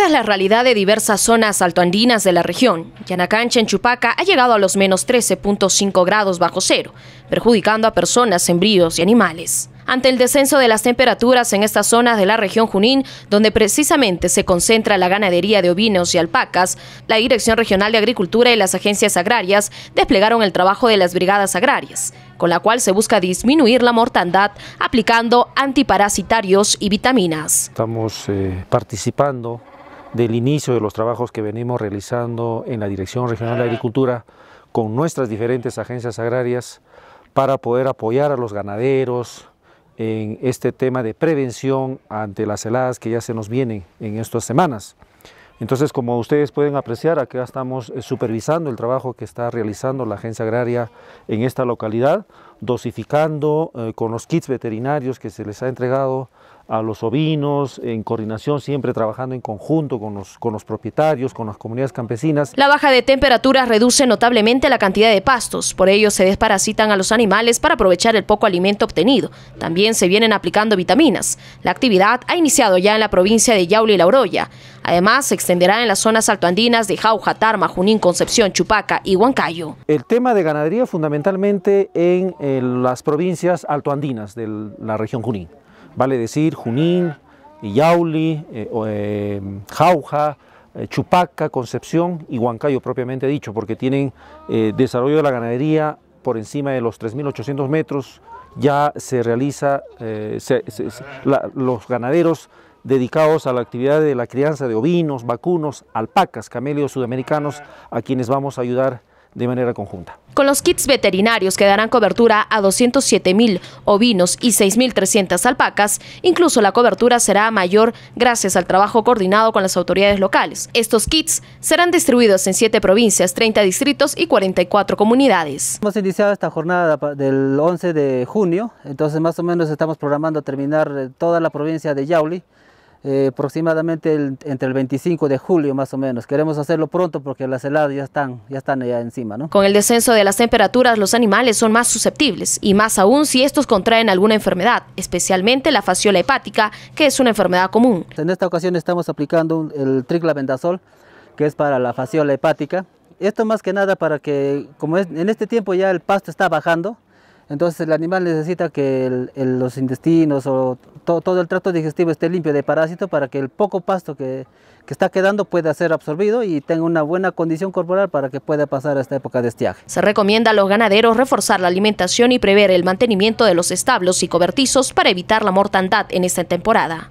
Esta es la realidad de diversas zonas altoandinas de la región. Yanacancha en Chupaca ha llegado a los menos 13.5 grados bajo cero, perjudicando a personas, sembríos y animales. Ante el descenso de las temperaturas en estas zonas de la región Junín, donde precisamente se concentra la ganadería de ovinos y alpacas, la Dirección Regional de Agricultura y las agencias agrarias desplegaron el trabajo de las brigadas agrarias, con la cual se busca disminuir la mortandad aplicando antiparasitarios y vitaminas. Estamos eh, participando del inicio de los trabajos que venimos realizando en la Dirección Regional de Agricultura con nuestras diferentes agencias agrarias para poder apoyar a los ganaderos en este tema de prevención ante las heladas que ya se nos vienen en estas semanas. Entonces, como ustedes pueden apreciar, acá estamos eh, supervisando el trabajo que está realizando la agencia agraria en esta localidad dosificando eh, con los kits veterinarios que se les ha entregado a los ovinos, en coordinación, siempre trabajando en conjunto con los, con los propietarios, con las comunidades campesinas. La baja de temperaturas reduce notablemente la cantidad de pastos, por ello se desparasitan a los animales para aprovechar el poco alimento obtenido. También se vienen aplicando vitaminas. La actividad ha iniciado ya en la provincia de Yauli y La Orolla. Además, se extenderá en las zonas altoandinas de Jauja, Tarma, Junín, Concepción, Chupaca y Huancayo. El tema de ganadería fundamentalmente en... Eh, las provincias altoandinas de la región Junín, vale decir Junín, Yauli, eh, eh, Jauja, eh, Chupaca, Concepción y Huancayo propiamente dicho, porque tienen desarrollo de la ganadería por encima de los 3.800 metros, ya se realiza, los ganaderos dedicados a la actividad de la crianza de ovinos, vacunos, alpacas, camellos sudamericanos, a quienes vamos a ayudar de manera conjunta. Con los kits veterinarios que darán cobertura a 207 mil ovinos y 6.300 alpacas, incluso la cobertura será mayor gracias al trabajo coordinado con las autoridades locales. Estos kits serán distribuidos en 7 provincias, 30 distritos y 44 comunidades. Hemos iniciado esta jornada del 11 de junio, entonces más o menos estamos programando terminar eh, toda la provincia de Yauli, eh, aproximadamente entre el 25 de julio más o menos. Queremos hacerlo pronto porque las heladas ya están ya están allá encima. ¿no? Con el descenso de las temperaturas, los animales son más susceptibles y más aún si estos contraen alguna enfermedad, especialmente la fasciola hepática, que es una enfermedad común. En esta ocasión estamos aplicando el triclavendazol, que es para la fasciola hepática. Esto más que nada para que, como es, en este tiempo ya el pasto está bajando, entonces el animal necesita que los intestinos o todo el trato digestivo esté limpio de parásitos para que el poco pasto que, que, está quedando pueda ser absorbido y tenga una buena condición corporal para que pueda pasar a esta época de estiaje. Se recomienda a los ganaderos reforzar la alimentación y prever el mantenimiento de los establos y cobertizos para evitar la mortandad en esta temporada.